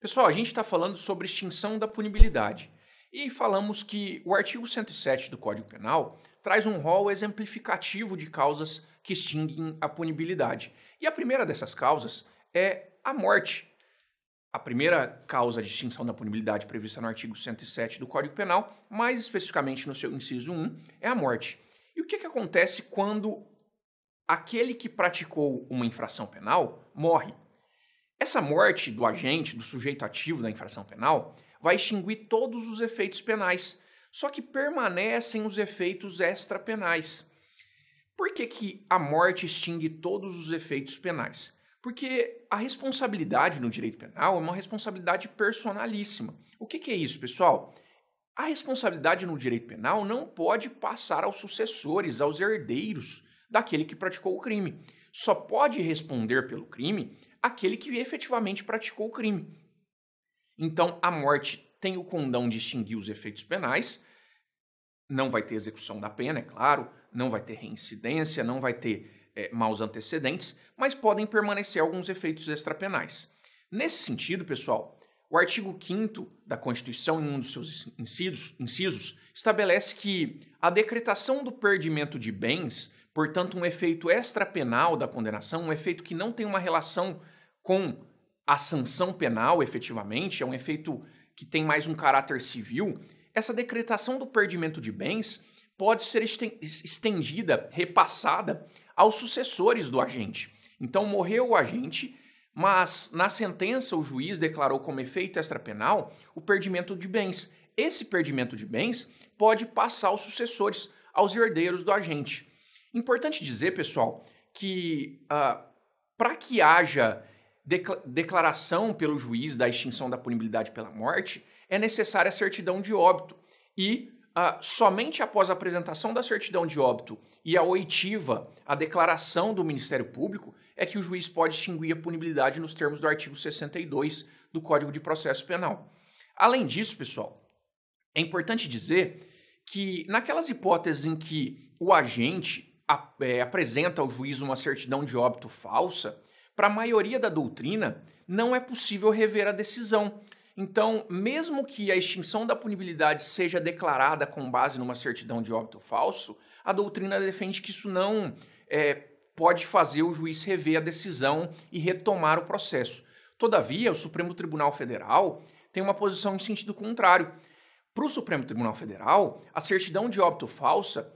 Pessoal, a gente está falando sobre extinção da punibilidade. E falamos que o artigo 107 do Código Penal traz um rol exemplificativo de causas que extinguem a punibilidade. E a primeira dessas causas é a morte. A primeira causa de extinção da punibilidade prevista no artigo 107 do Código Penal, mais especificamente no seu inciso 1, é a morte. E o que, que acontece quando aquele que praticou uma infração penal morre? Essa morte do agente, do sujeito ativo da infração penal, vai extinguir todos os efeitos penais, só que permanecem os efeitos extrapenais. Por que, que a morte extingue todos os efeitos penais? Porque a responsabilidade no direito penal é uma responsabilidade personalíssima. O que, que é isso, pessoal? A responsabilidade no direito penal não pode passar aos sucessores, aos herdeiros daquele que praticou o crime só pode responder pelo crime aquele que efetivamente praticou o crime. Então, a morte tem o condão de extinguir os efeitos penais, não vai ter execução da pena, é claro, não vai ter reincidência, não vai ter é, maus antecedentes, mas podem permanecer alguns efeitos extrapenais. Nesse sentido, pessoal, o artigo 5 da Constituição, em um dos seus incisos, incisos, estabelece que a decretação do perdimento de bens Portanto, um efeito extrapenal da condenação, um efeito que não tem uma relação com a sanção penal efetivamente, é um efeito que tem mais um caráter civil, essa decretação do perdimento de bens pode ser estendida, repassada aos sucessores do agente. Então, morreu o agente, mas na sentença o juiz declarou como efeito extrapenal o perdimento de bens. Esse perdimento de bens pode passar aos sucessores, aos herdeiros do agente. Importante dizer, pessoal, que uh, ah, para que haja declaração pelo juiz da extinção da punibilidade pela morte, é necessária a certidão de óbito. E uh, somente após a apresentação da certidão de óbito e a oitiva, a declaração do Ministério Público, é que o juiz pode extinguir a punibilidade nos termos do artigo 62 do Código de Processo Penal. Além disso, pessoal, é importante dizer que naquelas hipóteses em que o agente é, apresenta ao juiz uma certidão de óbito falsa, para a maioria da doutrina não é possível rever a decisão. Então, mesmo que a extinção da punibilidade seja declarada com base numa certidão de óbito falso, a doutrina defende que isso não é, pode fazer o juiz rever a decisão e retomar o processo. Todavia, o Supremo Tribunal Federal tem uma posição em sentido contrário. Para o Supremo Tribunal Federal, a certidão de óbito falsa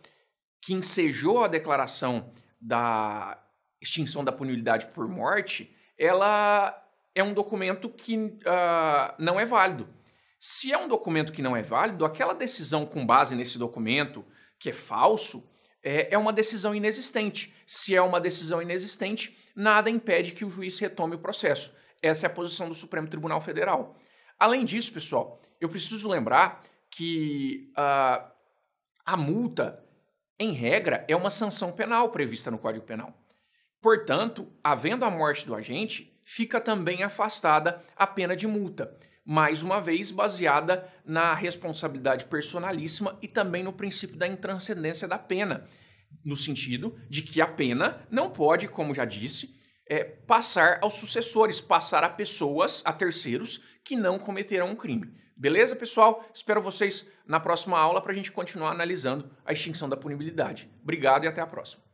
que ensejou a declaração da extinção da punibilidade por morte, ela é um documento que uh, não é válido. Se é um documento que não é válido, aquela decisão com base nesse documento, que é falso, é, é uma decisão inexistente. Se é uma decisão inexistente, nada impede que o juiz retome o processo. Essa é a posição do Supremo Tribunal Federal. Além disso, pessoal, eu preciso lembrar que uh, a multa em regra, é uma sanção penal prevista no Código Penal. Portanto, havendo a morte do agente, fica também afastada a pena de multa, mais uma vez baseada na responsabilidade personalíssima e também no princípio da intranscendência da pena, no sentido de que a pena não pode, como já disse, é, passar aos sucessores, passar a pessoas, a terceiros que não cometerão um crime. Beleza, pessoal? Espero vocês na próxima aula para a gente continuar analisando a extinção da punibilidade. Obrigado e até a próxima.